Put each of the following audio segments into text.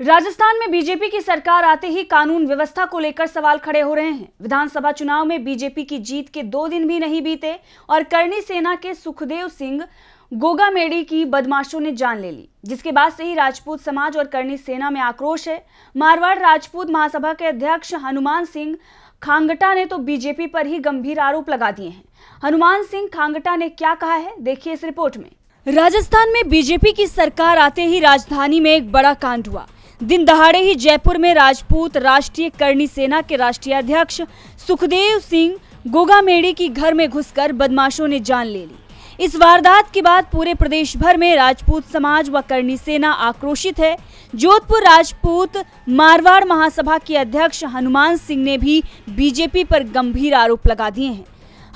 राजस्थान में बीजेपी की सरकार आते ही कानून व्यवस्था को लेकर सवाल खड़े हो रहे हैं विधानसभा चुनाव में बीजेपी की जीत के दो दिन भी नहीं बीते और करनी सेना के सुखदेव सिंह गोगा मेडी की बदमाशों ने जान ले ली जिसके बाद से ही राजपूत समाज और करनी सेना में आक्रोश है मारवाड़ राजपूत महासभा के अध्यक्ष हनुमान सिंह खांगटा ने तो बीजेपी पर ही गंभीर आरोप लगा दिए हैं हनुमान सिंह खांगटा ने क्या कहा है देखिए इस रिपोर्ट में राजस्थान में बीजेपी की सरकार आते ही राजधानी में एक बड़ा कांड हुआ दिन दहाड़े ही जयपुर में राजपूत राष्ट्रीय करणी सेना के राष्ट्रीय अध्यक्ष सुखदेव सिंह गोगामेड़ी की घर में घुसकर बदमाशों ने जान ले ली इस वारदात के बाद पूरे प्रदेश भर में राजपूत समाज व करणी सेना आक्रोशित है जोधपुर राजपूत मारवाड़ महासभा के अध्यक्ष हनुमान सिंह ने भी बीजेपी पर गंभीर आरोप लगा दिए हैं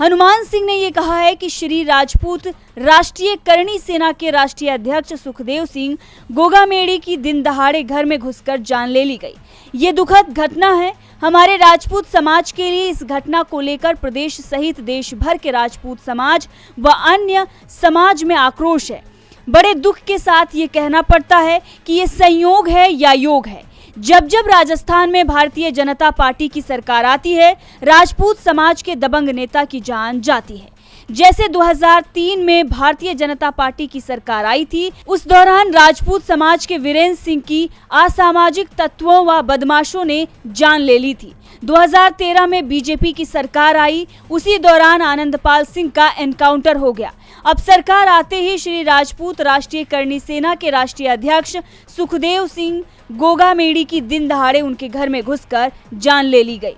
हनुमान सिंह ने ये कहा है कि श्री राजपूत राष्ट्रीय करणी सेना के राष्ट्रीय अध्यक्ष सुखदेव सिंह गोगा मेड़ी की दिन दहाड़े घर में घुसकर जान ले ली गई ये दुखद घटना है हमारे राजपूत समाज के लिए इस घटना को लेकर प्रदेश सहित देश भर के राजपूत समाज व अन्य समाज में आक्रोश है बड़े दुख के साथ ये कहना पड़ता है कि ये संयोग है या योग है जब जब राजस्थान में भारतीय जनता पार्टी की सरकार आती है राजपूत समाज के दबंग नेता की जान जाती है जैसे 2003 में भारतीय जनता पार्टी की सरकार आई थी उस दौरान राजपूत समाज के वीरेंद्र सिंह की असामाजिक तत्वों व बदमाशों ने जान ले ली थी 2013 में बीजेपी की सरकार आई उसी दौरान आनंदपाल सिंह का एनकाउंटर हो गया अब सरकार आते ही श्री राजपूत राष्ट्रीय करणी सेना के राष्ट्रीय अध्यक्ष सुखदेव सिंह गोगा मेड़ी की दिन दहाड़े उनके घर में घुसकर जान ले ली गई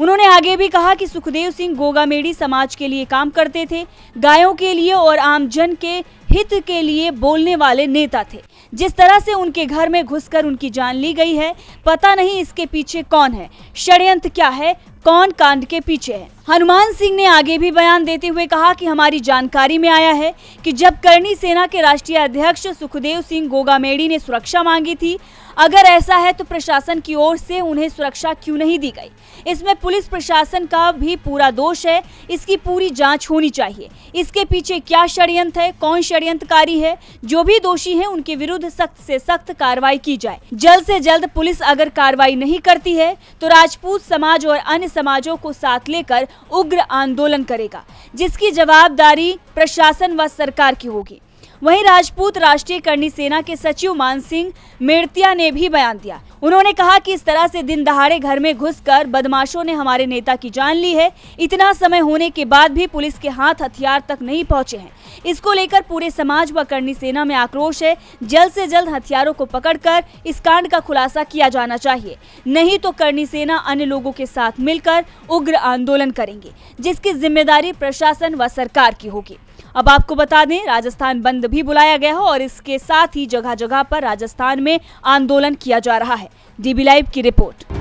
उन्होंने आगे भी कहा कि सुखदेव सिंह गोगामेड़ी समाज के लिए काम करते थे गायों के लिए और आमजन के हित के लिए बोलने वाले नेता थे जिस तरह से उनके घर में घुसकर उनकी जान ली गई है पता नहीं इसके पीछे कौन है षड्यंत्र क्या है कौन कांड के पीछे है हनुमान सिंह ने आगे भी बयान देते हुए कहा कि हमारी जानकारी में आया है कि जब करनी सेना के राष्ट्रीय अध्यक्ष सुखदेव सिंह गोगामेड़ी ने सुरक्षा मांगी थी अगर ऐसा है तो प्रशासन की ओर से उन्हें सुरक्षा क्यों नहीं दी गई इसमें पुलिस प्रशासन का भी पूरा दोष है इसकी पूरी जांच होनी चाहिए इसके पीछे क्या षडयंत्र है कौन षडयंत्रकारी है जो भी दोषी है उनके विरुद्ध सख्त से सख्त कार्रवाई की जाए जल्द से जल्द पुलिस अगर कार्रवाई नहीं करती है तो राजपूत समाज और अन्य समाजों को साथ लेकर उग्र आंदोलन करेगा जिसकी जवाबदारी प्रशासन व सरकार की होगी वहीं राजपूत राष्ट्रीय करनी सेना के सचिव मान सिंह मेड़तिया ने भी बयान दिया उन्होंने कहा कि इस तरह से दिन दहाड़े घर में घुसकर बदमाशों ने हमारे नेता की जान ली है इतना समय होने के बाद भी पुलिस के हाथ हथियार तक नहीं पहुंचे हैं इसको लेकर पूरे समाज व करनी सेना में आक्रोश है जल्द से जल्द हथियारों को पकड़कर इस कांड का खुलासा किया जाना चाहिए नहीं तो कर्णी सेना अन्य लोगों के साथ मिलकर उग्र आंदोलन करेंगे जिसकी जिम्मेदारी प्रशासन व सरकार की होगी अब आपको बता दें राजस्थान बंद भी बुलाया गया है और इसके साथ ही जगह जगह पर राजस्थान में आंदोलन किया जा रहा है डीबी लाइव की रिपोर्ट